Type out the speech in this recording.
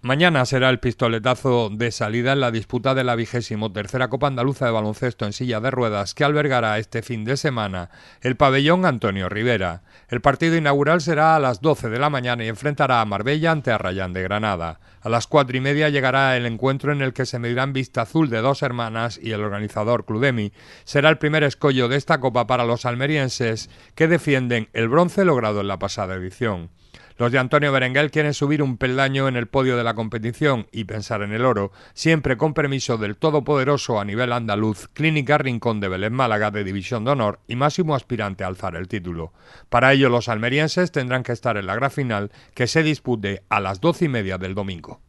Mañana será el pistoletazo de salida en la disputa de la vigésimo tercera Copa Andaluza de Baloncesto en silla de ruedas que albergará este fin de semana el pabellón Antonio Rivera. El partido inaugural será a las 12 de la mañana y enfrentará a Marbella ante Arrayán de Granada. A las cuatro y media llegará el encuentro en el que se medirán Vista Azul de dos hermanas y el organizador Cludemi. Será el primer escollo de esta copa para los almerienses que defienden el bronce logrado en la pasada edición. Los de Antonio Berenguel quieren subir un peldaño en el podio de la competición y pensar en el oro, siempre con permiso del todopoderoso a nivel andaluz, Clínica Rincón de Belén Málaga de División de Honor y máximo aspirante a alzar el título. Para ello, los almerienses tendrán que estar en la gran final que se dispute a las doce y media del domingo.